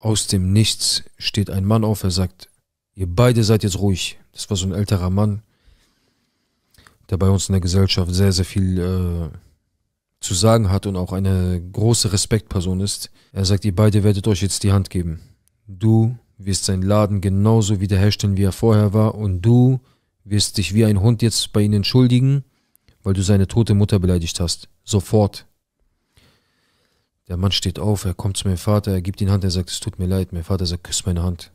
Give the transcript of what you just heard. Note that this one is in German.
Aus dem Nichts steht ein Mann auf, er sagt, ihr beide seid jetzt ruhig. Das war so ein älterer Mann, der bei uns in der Gesellschaft sehr, sehr viel äh, zu sagen hat und auch eine große Respektperson ist. Er sagt, ihr beide werdet euch jetzt die Hand geben. Du wirst seinen Laden genauso wiederherstellen, wie er vorher war, und du wirst dich wie ein Hund jetzt bei ihnen entschuldigen, weil du seine tote Mutter beleidigt hast. Sofort. Der Mann steht auf, er kommt zu meinem Vater, er gibt ihm die Hand, er sagt, es tut mir leid. Mein Vater sagt, küss meine Hand.